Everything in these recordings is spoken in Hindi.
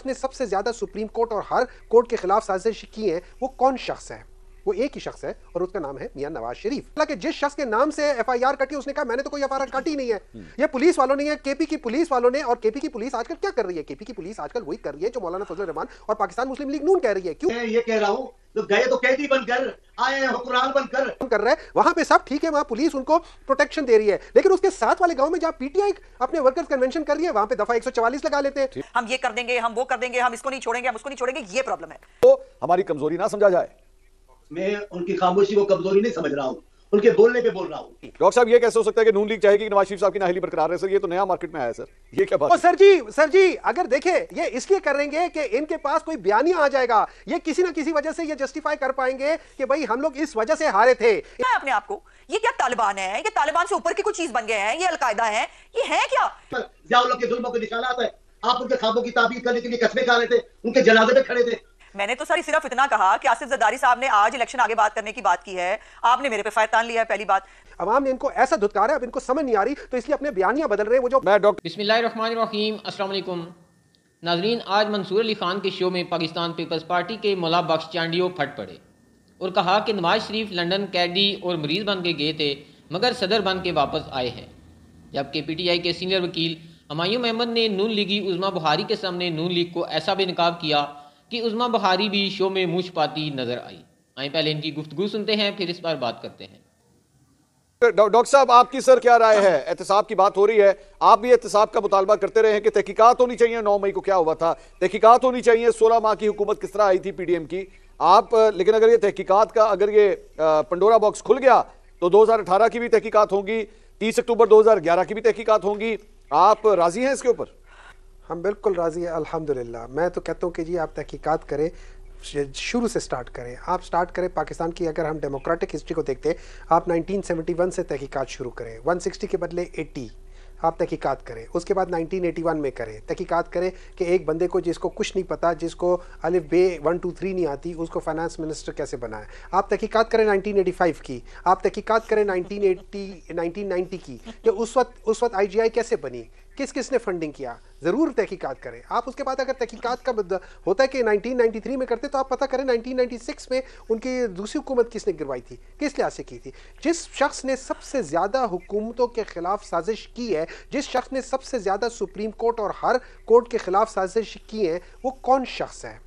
शख्स ने सबसे ज्यादा सुप्रीम कोर्ट और हर कोर्ट के खिलाफ साजिश की है वो कौन शख्स है वो एक ही शख्स है और उसका नाम है मियां नवाज शरीफ हालांकि जिस शख्स के नाम से एफ आई आर कटी उसने कहा मैंने तो कोई एफ आई आर काटी नहीं है हम्म। ये पुलिस वालों ने केपी की पुलिस वालों ने और केपी की पुलिस आजकल क्या कर रही है केपी की पुलिस आजकल वही कर रही है जो मौलाना फजल रहमान और पाकिस्तान मुस्लिम लीग नून कह रही है क्यों ये कह रहा हूँ तो गए तो कैदी बनकर आए कर रहे हैं वहां सब ठीक है वहां पुलिस उनको प्रोटेक्शन दे रही है लेकिन उसके साथ वाले में वर्कर्स कन्वेंशन लगा लेते हैं हम ये कर देंगे हम वो कर देंगे हम इसको नहीं छोड़ेंगे है तो हमारी कमजोरी ना समझा जाए मैं उनकी खामोशी को कमजोरी नहीं समझ रहा हूँ उनके बोलने पे बोल रहा हूँ डॉक्टर साहब ये कैसे हो सकता है कि नून लीग चाहेगी नवाज शरीफ साहब की नाहली बरकरार है सर ये तो नया मार्केट में आया सर ये क्या बात सर जी सर जी अगर देखे ये इसलिए करेंगे कि इनके पास कोई बयानिया आ जाएगा ये किसी ना किसी वजह से ये जस्टिफाई कर पाएंगे कि भाई हम लोग इस वजह से हारे थे अपने आपको ये क्या तालिबान है ये तालिबान से ऊपर की कुछ चीज बन गए हैं ये अलकायदा है ये है क्या जाओ लोग के जुल्मों के निशाना है आप उनके खाबों की ताबीर करने के लिए कस्बे खा रहे थे उनके जनाजे पे खड़े थे मैंने तो सर सिर्फ इतना कहा कि आसिफ जदारी साहब ने आज इलेक्शन आगे बात करने की बात की है आपने मेरे पे फायर लिया है पहली बात आवाम ने इनको ऐसा धुतका है अब इनको समझ नहीं आ रही तो इसलिए अपने बयानियां बदल रहे हैं वो जो मैं डॉक्टर बिस्मिल्लाम नाजरीन आज मंसूर अली खान के शो में पाकिस्तान पीपल्स पार्टी के मौला बख्श चांडियो फट पड़े और कहा कि नवाज शरीफ लंदन कैदी और मरीज बन के गए थे मगर सदर बन के वापस आए हैं जबकि पीटीआई के सीनियर वकील हमायूं अहमद ने नून लीगी उजमा बुहारी के सामने नून लीग को ऐसा बेनकाब किया कि उज़मा बहारी भी शो में मूछ पाती नजर आई आए पहले इनकी गुफ्तगु सुनते हैं फिर इस बार बात करते हैं डॉक्टर साहब आपकी सर क्या राय है एहतसाब की बात हो रही है आप भी एहतसाब का मुतालबा करते रहे हैं कि तहकीकत होनी चाहिए नौ मई को क्या हुआ था तहकीकत होनी चाहिए सोलह माह की हुकूमत किस तरह आई थी पीडीएम की आप लेकिन अगर ये तहकीकत का अगर ये पंडोरा बॉक्स खुल गया तो दो हजार अठारह की भी तहकीकत होंगी तीस अक्टूबर दो हजार ग्यारह की भी तहकीकत होंगी आप राजी हैं इसके ऊपर हम बिल्कुल राज़ी है अल्हम्दुलिल्लाह मैं तो कहता हूँ कि जी आप तहकीकात करें शुरू से स्टार्ट करें आप स्टार्ट करें पाकिस्तान की अगर हम डेमोक्रेटिक हिस्ट्री को देखते आप 1971 से तहकीकात शुरू करें 160 के बदले 80 आप तहकीकात करें उसके बाद 1981 में करें तहकीकात करें कि एक बंदे को जिसको कुछ नहीं पता जिसको अलिफ बे वन टू थ्री नहीं आती उसको फाइनेंस मिनिस्टर कैसे बनाए आप तहकीकात करें नाइनटीन की आप तहकीकात करें नाइनटीन 1990 की कि तो उस वक्त उस वक्त आई कैसे बनी किस किस ने फंडिंग किया ज़रूर तहकीकात करें आप उसके बाद अगर तहकीकात का होता है कि 1993 में करते तो आप पता करें 1996 में उनकी दूसरी हुकूमत किसने गिरवाई थी किस लिहाज से की थी जिस शख्स ने सबसे ज़्यादा हुकूमतों के खिलाफ साजिश की है जिस शख्स ने सबसे ज़्यादा सुप्रीम कोर्ट और हर कोर्ट के खिलाफ साजिश की है वो कौन शख्स है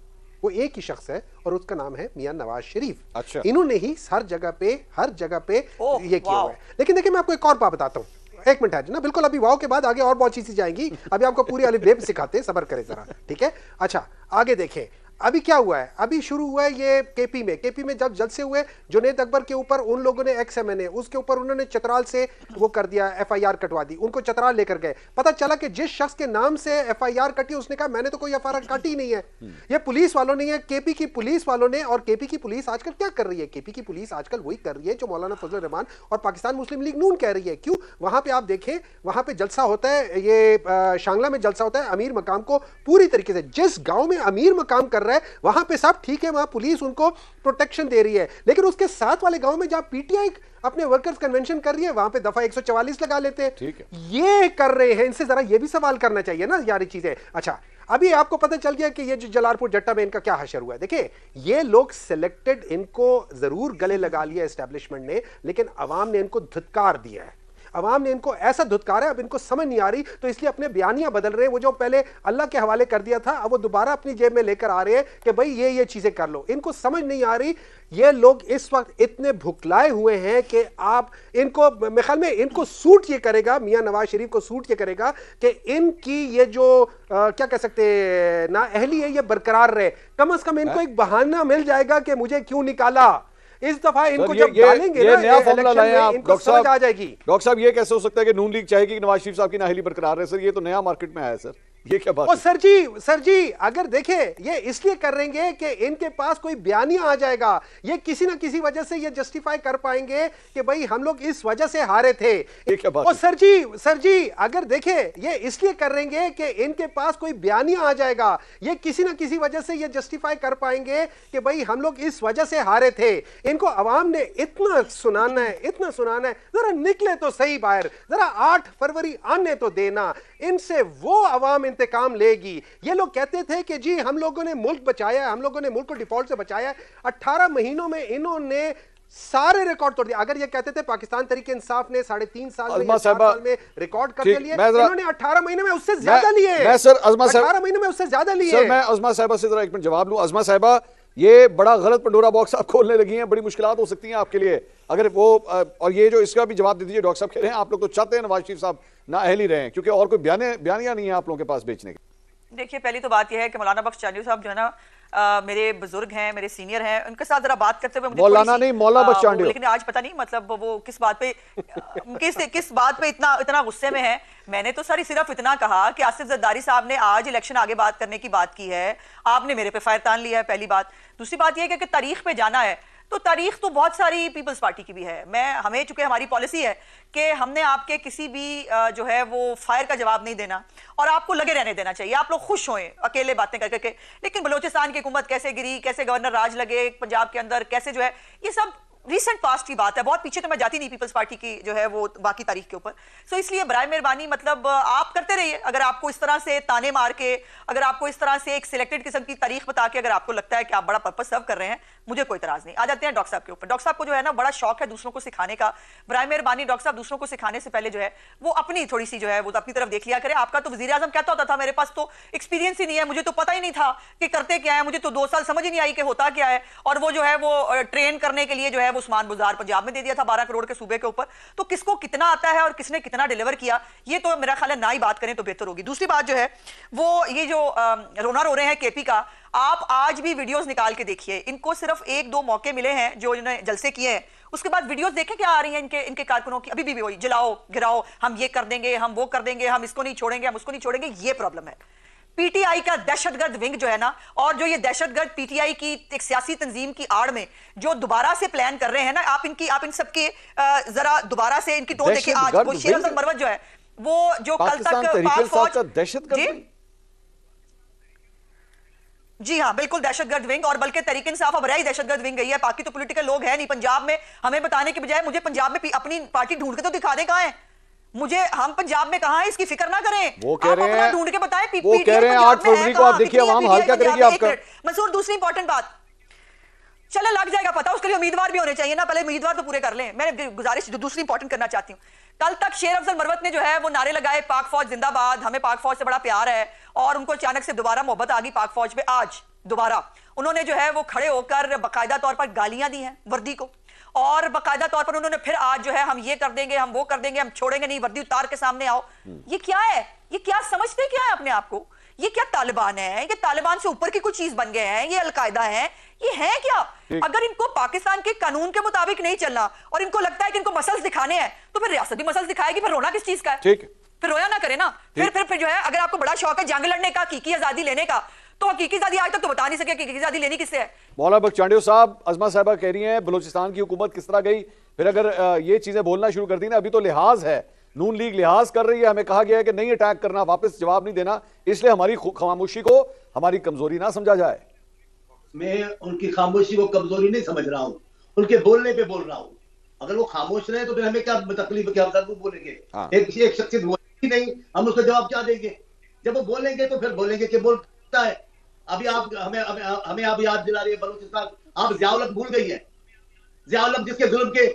वो एक ही शख्स है और उसका नाम है मियां नवाज शरीफ अच्छा इन्होंने ही हर जगह पे हर जगह पे ओ, ये किया हुआ है लेकिन देखिए मैं आपको एक और बात बताता हूँ एक मिनट है ना बिल्कुल अभी वाव के बाद आगे और बहुत चीजें जाएंगी अभी आपको पूरी अलिफ बेब सिखाते हैं सबर करें जरा ठीक है अच्छा आगे देखें अभी क्या हुआ है अभी शुरू हुआ है ये केपी में केपी में जब जलसे हुए जुनेद अकबर के ऊपर उन लोगों ने एक्स एम एन ए उसके ऊपर उन्होंने चतराल से वो कर दिया एफ आई आर कटवा दी उनको चतराल लेकर गए पता चला कि जिस शख्स के नाम से एफ आई आर कटी उसने कहा मैंने तो कोई एफ आई आर काटी नहीं है हम्म। ये पुलिस वालों ने केपी की पुलिस वालों ने और केपी की पुलिस आजकल क्या कर रही है केपी की पुलिस आजकल वही कर रही है जो मौलाना फजल रहमान और पाकिस्तान मुस्लिम लीग नून कह रही है क्यों वहां पर आप देखें वहां पर जलसा होता है ये शांगला में जलसा होता है अमीर मकाम को पूरी तरीके से जिस गाँव में अमीर मकाम कर कर रहा है वहां पे सब ठीक है वहां पुलिस उनको प्रोटेक्शन दे रही है लेकिन उसके साथ वाले गांव में जहां पीटीआई अपने वर्कर्स कन्वेंशन कर रही है वहां पे दफा 144 लगा लेते हैं ये कर रहे हैं इनसे जरा ये भी सवाल करना चाहिए ना यारी चीजें अच्छा अभी आपको पता चल गया कि ये जो जलालपुर जट्टा में इनका क्या हशर हुआ है देखिए ये लोग सिलेक्टेड इनको जरूर गले लगा लिया एस्टेब्लिशमेंट ने लेकिन अवाम ने इनको धुतकार दिया है अवाम ने इनको ऐसा धुतकारा अब इनको समझ नहीं आ रही तो इसलिए अपने बयानियां बदल रहे हैं वो जो पहले अल्लाह के हवाले कर दिया था अब वो दोबारा अपनी जेब में लेकर आ रहे हैं कि भाई ये ये चीज़ें कर लो इनको समझ नहीं आ रही ये लोग इस वक्त इतने भुखलाए हुए हैं कि आप इनको मेरे ख्याल में इनको सूट ये करेगा मियाँ नवाज शरीफ को सूट ये करेगा कि इनकी ये जो आ, क्या कह सकते ना अहली है ये बरकरार रहे कम अज़ कम इनको हाँ। एक बहाना मिल जाएगा कि मुझे क्यों निकाला इस दफा इनको जब डालेंगे ये नया फॉर्मूला लाए आप डॉक्टर साहब आ जाएगी डॉक्टर साहब ये कैसे हो सकता है कि नून लीग चाहेगी कि नवाज शरीफ साहब की नाहली बरकरार है सर ये तो नया मार्केट में आया सर ये क्या बात है? सर जी सर जी अगर देखे ये इसलिए कर रहे हैं कि इनके पास कोई बयानिया आ जाएगा ये किसी ना किसी वजह से ये जस्टिफाई कर पाएंगे कि भाई हम लोग इस वजह से हारे थे ये क्या बात है? सर जी सर जी अगर देखे ये इसलिए कर रहे हैं कि इनके पास कोई बयानिया आ जाएगा ये किसी ना किसी वजह से ये जस्टिफाई कर पाएंगे कि भाई हम लोग इस वजह से हारे थे इनको अवाम ने इतना सुनाना है इतना सुनाना है जरा निकले तो सही बाहर जरा आठ फरवरी आने तो देना इनसे वो अवाम इंतकाम लेगी ये लोग कहते थे कि जी हम लोगों ने मुल्क बचाया हम लोगों ने मुल्क को डिफॉल्ट से बचाया अट्ठारह महीनों में इन्होंने सारे रिकॉर्ड तोड़ दिए अगर ये कहते थे पाकिस्तान तरीके इंसाफ ने साढ़े तीन साल में, साल में रिकॉर्ड कर लिए इन्होंने अठारह महीने में उससे ज्यादा लिए मैं सर अजमा साहब महीने में उससे ज्यादा लिए मैं अजमा साहबा से जरा एक मिनट जवाब लू अजमा साहबा ये बड़ा गलत पंडोरा बॉक्स आप खोलने लगी हैं बड़ी मुश्किल हो सकती हैं आपके लिए अगर वो और ये जो इसका भी जवाब दे दीजिए डॉक्टर साहब कह रहे हैं आप लोग तो चाहते हैं नवाज शरीफ साहब ना अहली रहे क्योंकि और कोई बयान बयानियाँ नहीं है आप लोगों के पास बेचने की देखिए पहली तो बात यह है कि मौलाना बख्श चालू साहब जो है ना मेरे बुजुर्ग हैं मेरे सीनियर हैं उनके साथ जरा बात करते हुए मौलाना नहीं मौला बचांडियो लेकिन आज पता नहीं मतलब वो किस बात पे किस किस बात पे इतना इतना गुस्से में है मैंने तो सर सिर्फ इतना कहा कि आसिफ जद्दारी साहब ने आज इलेक्शन आगे बात करने की बात की है आपने मेरे पे फायर तान लिया है पहली बात दूसरी बात यह कि तारीख पे जाना है तो तारीख तो बहुत सारी पीपल्स पार्टी की भी है मैं हमें चूंकि हमारी पॉलिसी है कि हमने आपके किसी भी जो है वो फायर का जवाब नहीं देना और आपको लगे रहने देना चाहिए आप लोग खुश होए अकेले बातें कर करके लेकिन बलोचिस्तान की हुकूमत कैसे गिरी कैसे गवर्नर राज लगे पंजाब के अंदर कैसे जो है ये सब रिसेंट पास्ट की बात है बहुत पीछे तो मैं जाती नहीं पीपल्स पार्टी की जो है वो बाकी तारीख के ऊपर सो so, इसलिए बरए मेहरबानी मतलब आप करते रहिए अगर आपको इस तरह से ताने मार के अगर आपको इस तरह से एक सिलेक्टेड किस्म की तारीख बता के अगर आपको लगता है कि आप बड़ा पर्पज सर्व कर रहे हैं मुझे कोई तराज नहीं आ जाते हैं डॉक्टर साहब के ऊपर डॉक्टर साहब को जो है ना बड़ा शौक है दूसरों को सिखाने का बरए मेहरबानी डॉक्टर साहब दूसरों को सिखाने से पहले जो है वो अपनी थोड़ी सी जो है वो तो अपनी तरफ देख लिया करे आपका तो वजी अजम कहता होता था मेरे पास तो एक्सपीरियंस ही नहीं है मुझे तो पता ही नहीं था कि करते क्या है मुझे तो दो साल समझ ही नहीं आई कि होता क्या है और वो जो है वो ट्रेन करने के लिए जो है साहब उस्मान बुजार पंजाब में दे दिया था बारह करोड़ के सूबे के ऊपर तो किसको कितना आता है और किसने कितना डिलीवर किया ये तो मेरा ख्याल है ना ही बात करें तो बेहतर होगी दूसरी बात जो है वो ये जो रोना रो रहे हैं केपी का आप आज भी वीडियोस निकाल के देखिए इनको सिर्फ एक दो मौके मिले हैं जो इन्होंने जलसे किए हैं उसके बाद वीडियोस देखें क्या आ रही हैं इनके इनके कारकुनों की अभी भी वही जलाओ गिराओ हम ये कर देंगे हम वो कर देंगे हम इसको नहीं छोड़ेंगे हम उसको नहीं छोड़ेंगे ये प्रॉब्लम है पीटीआई का दहशतगर्द विंग जो है ना और जो ये दहशतगर्द पीटीआई की एक सियासी तंजीम की आड़ में जो दोबारा से प्लान कर रहे हैं ना आप इनकी आप इन सबके जरा दोबारा से इनकी तो देखिए आज वो शेर अहमद मरवत जो है वो जो कल तक दहशत दहशतगर्द जी हाँ बिल्कुल दहशतगर्द विंग और बल्कि तरीके इंसाफ अब रही दहशतगर्द विंग गई है बाकी तो पॉलिटिकल लोग हैं नहीं पंजाब में हमें बताने के बजाय मुझे पंजाब में अपनी पार्टी ढूंढ के तो दिखा दे कहा है मुझे हम पंजाब में कहा है इसकी फिक्र ना करें वो कह रहे हैं ढूंढ के बताएं वो कह रहे हैं को आप देखिए हाल क्या करेगी आपका मंसूर दूसरी इंपॉर्टेंट बात चलो लग जाएगा पता उसके लिए उम्मीदवार भी होने चाहिए ना पहले उम्मीदवार तो पूरे कर लें मैंने गुजारिश दूसरी इंपॉर्टेंट करना चाहती हूँ कल तक शेर अफजल मरवत ने जो है वो नारे लगाए पाक फौज जिंदाबाद हमें पाक फौज से बड़ा प्यार है और उनको अचानक से दोबारा मोहब्बत आ गई पाक फौज पे आज दोबारा उन्होंने जो है वो खड़े होकर बाकायदा तौर पर गालियां दी हैं वर्दी को और बाकायदा तौर पर उन्होंने फिर आज जो है हम ये कर देंगे हम वो कर देंगे हम छोड़ेंगे नहीं वर्दी उतार के सामने आओ हम्म। ये क्या है ये क्या समझते क्या है अपने आप को ये क्या तालिबान है ये तालिबान से ऊपर की कुछ चीज बन गए हैं ये अलकायदा है ये है क्या अगर इनको पाकिस्तान के कानून के मुताबिक नहीं चलना और इनको लगता है कि इनको मसल्स दिखाने हैं तो फिर रियासत भी मसल्स दिखाएगी फिर रोना किस चीज का है ठीक फिर रोया ना करे ना फिर फिर फिर जो है अगर आपको बड़ा शौक है जंग लड़ने का की, की आजादी लेने का तो हकीकी आजादी आज तक तो बता नहीं सके हकीकी आजादी लेनी किससे है मौला बख्चांडियो साहब अजमा साहबा कह रही है बलोचिस्तान की हुकूमत किस तरह गई फिर अगर ये चीजें बोलना शुरू कर दी ना अभी तो लिहाज है नून लीग लिहाज कर रही है हमें कहा गया है कि नहीं अटैक करना वापस जवाब नहीं देना इसलिए हमारी खामोशी को हमारी कमजोरी ना समझा जाए मैं उनकी खामोशी को कमजोरी नहीं समझ रहा हूँ उनके बोलने पे बोल रहा हूँ अगर वो खामोश रहे तो फिर हमें क्या तकलीफ क्या हम बोलेंगे हाँ। एक एक शख्सियत बोलेगी नहीं हम उसका जवाब क्या देंगे जब वो बोलेंगे तो फिर बोलेंगे कि बोलता है अभी आप हमें हमें आप याद दिला रही है बलूचिस्तान आप जियाउलक भूल गई है जियाउलक जिसके जुल्म के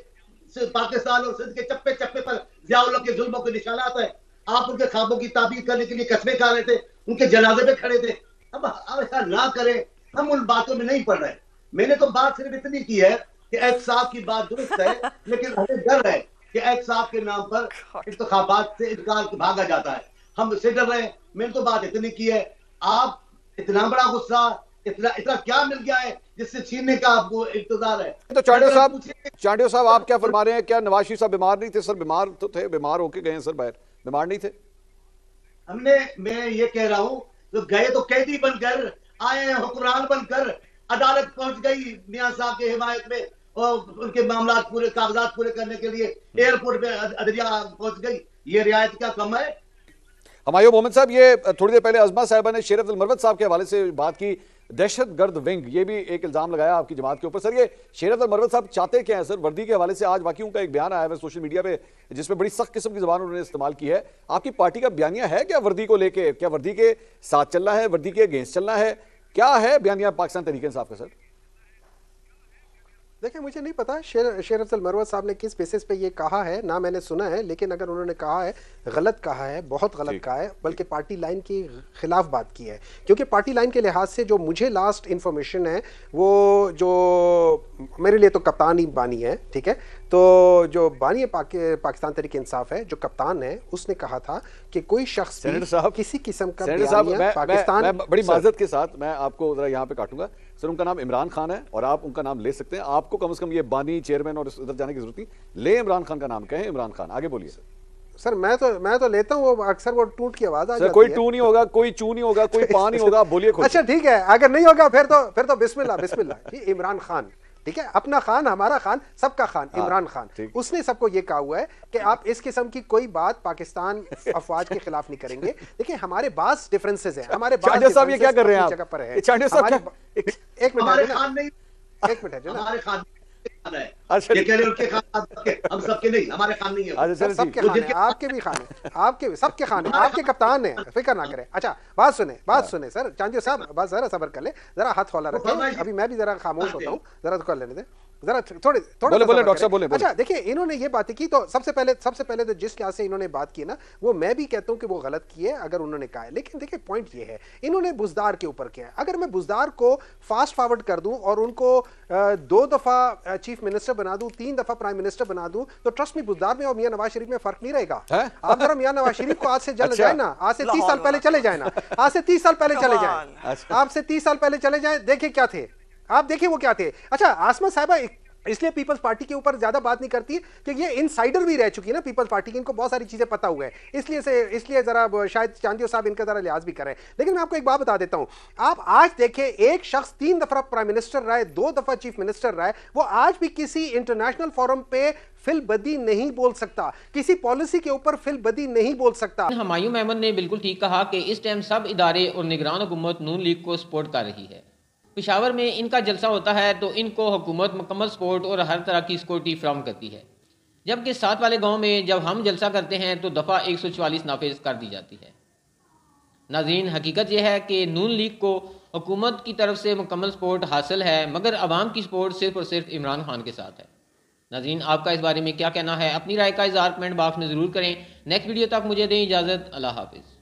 पाकिस्तान और सिंध के चप्पे चप्पे पर जियाउलक के जुल्मों के निशानात है आप उनके खाबों की ताबीर करने के लिए कस्बे खा रहे थे उनके जनाजे पे खड़े थे अब हम ऐसा ना करें हम उन बातों में नहीं पढ़ रहे मैंने तो बात सिर्फ इतनी की है कि एच साहब की बात दुरुस्त है लेकिन हमें डर है कि एच साहब के नाम पर इंतबात से इनकार भागा जाता है हम उससे डर रहे हैं मैंने तो बात इतनी की है आप इतना बड़ा गुस्सा इतना इतना क्या मिल गया है जिससे छीनने का आपको इंतजार है तो चांडियो साहब चांडियो साहब आप क्या फरमा रहे हैं क्या नवाशी साहब बीमार नहीं थे सर बीमार तो थे बीमार होके गए सर बाहर बीमार नहीं थे हमने मैं ये कह रहा हूँ तो गए तो कैदी बनकर आए हैं हुक्मरान बनकर अदालत पहुंच गई मियाँ साहब के हिमायत में और उनके मामला पूरे कागजात पूरे करने के लिए हम्म। एयरपोर्ट पे अदरिया पहुंच गई ये रियायत का कम है हमायूब मोहम्मद साहब ये थोड़ी देर पहले अजमा साहबा ने शेर अब्दुल मरवत साहब के हवाले से बात की दहशत गर्द विंग ये भी एक इल्ज़ाम लगाया आपकी जमात के ऊपर सर ये शेर अब्दुल मरवत साहब चाहते क्या है सर वर्दी के हवाले से आज वाकियों का एक बयान आया है सोशल मीडिया पे जिसमें बड़ी सख्त किस्म की जबान उन्होंने इस्तेमाल की है आपकी पार्टी का बयानिया है क्या वर्दी को लेकर क्या वर्दी के साथ चलना है वर्दी के अगेंस्ट चलना है क्या है बयानिया पाकिस्तान तरीके इंसाफ का सर देखिए मुझे नहीं पता शेर शेर अफजल मरवत साहब ने किस बेसिस पे ये कहा है ना मैंने सुना है लेकिन अगर उन्होंने कहा है गलत कहा है बहुत गलत कहा है बल्कि पार्टी लाइन के खिलाफ बात की है क्योंकि पार्टी लाइन के लिहाज से जो मुझे लास्ट इन्फॉर्मेशन है वो जो मेरे लिए तो कप्तान ही बानी है ठीक है तो जो बानी पाक, पाकिस्तान तरीके इंसाफ है जो कप्तान है उसने कहा था कि कोई शख्स किसी किस्म का पाकिस्तान बड़ी माजत के साथ मैं आपको यहाँ पे काटूंगा सर उनका नाम इमरान खान है और आप उनका नाम ले सकते हैं आपको कम से कम ये बानी चेयरमैन और इधर जाने की जरूरत नहीं ले इमरान खान का नाम कहें इमरान खान आगे बोलिए सर सर मैं तो मैं तो लेता हूँ वो अक्सर वो टूट की आवाज आ कोई टू नहीं होगा कोई चू नहीं होगा कोई पा नहीं होगा बोलिए अच्छा ठीक है अगर नहीं होगा फिर तो फिर तो बिस्मिल्ला बिस्मिल्ला इमरान खान ठीक है अपना खान हमारा खान सबका खान हाँ, इमरान खान उसने सबको ये कहा हुआ है कि आप इस किस्म की कोई बात पाकिस्तान अफवाज के खिलाफ नहीं करेंगे देखिए हमारे पास डिफरेंसेस हैं हमारे पास ये क्या कर रहे हैं जगह पर है एक मिनट एक मिनट है आपके भी खान है आपके भी सबके खान है आपके कप्तान है फिक्र ना करें अच्छा बात सुने बात हाँ। सुने सर चांदियो साहब बस जरा सबर कर ले जरा हाथ हौला रखें अभी मैं भी जरा खामोश हाँ, होता हूँ जरा तो कर लेने दें जरा थोड़े थोड़े बोले डॉक्टर बोले अच्छा देखिए इन्होंने ये बातें की तो सबसे पहले सबसे पहले तो जिस लिहाज से इन्होंने बात की ना वो मैं भी कहता हूँ कि वो गलत की है अगर उन्होंने कहा है लेकिन देखिए पॉइंट ये है इन्होंने बुजदार के ऊपर किया है अगर मैं बुजदार को फास्ट फॉरवर्ड कर दूँ और उनको दो दफ़ा चीफ मिनिस्टर बना दूँ तीन दफ़ा प्राइम मिनिस्टर बना दूँ तो ट्रस्ट में बुजदार में और मियाँ नवाज शरीफ में फर्क नहीं रहेगा आप जरा मियाँ नवाज शरीफ को आज से अच्छा। चले जाए ना आज से तीस साल पहले चले जाए ना आज से तीस साल पहले चले जाए आपसे तीस साल पहले चले जाए देखिए क्या थे आप देखिए वो क्या थे अच्छा आसमा साहबा इसलिए पीपल्स पार्टी के ऊपर ज्यादा बात नहीं करती कि ये इनसाइडर भी रह चुकी है ना पीपल्स पार्टी की इनको बहुत सारी चीजें पता हुआ है इसलिए से इसलिए जरा शायद चांदियो साहब इनका जरा लिहाज भी कर रहे हैं लेकिन मैं आपको एक बात बता देता हूं आप आज देखें एक शख्स तीन दफा प्राइम मिनिस्टर रहा है दो दफा चीफ मिनिस्टर रहा है वो आज भी किसी इंटरनेशनल फोरम पे फिल बदी नहीं बोल सकता किसी पॉलिसी के ऊपर फिलबदी नहीं बोल सकता हमायूं अहमद ने बिल्कुल ठीक कहा कि इस टाइम सब इदारे और निगरान हुकूमत नून लीग को सपोर्ट कर रही है पिशावर में इनका जलसा होता है तो इनको हुकूमत मुकम्मल सपोर्ट और हर तरह की सिक्योरिटी फ्राहम करती है जबकि साथ वाले गांव में जब हम जलसा करते हैं तो दफ़ा एक सौ चवालीस नाफेज कर दी जाती है नाजीन हकीकत यह है कि नून लीग को हुकूमत की तरफ से मुकम्मल सपोर्ट हासिल है मगर आवाम की सपोर्ट सिर्फ और सिर्फ इमरान खान के साथ है नाजीन आपका इस बारे में क्या कहना है अपनी राय का इजहार कमेंट बॉक्स में ज़रूर करें नेक्स्ट वीडियो तक मुझे दें इजाज़त अल्लाह हाफिज़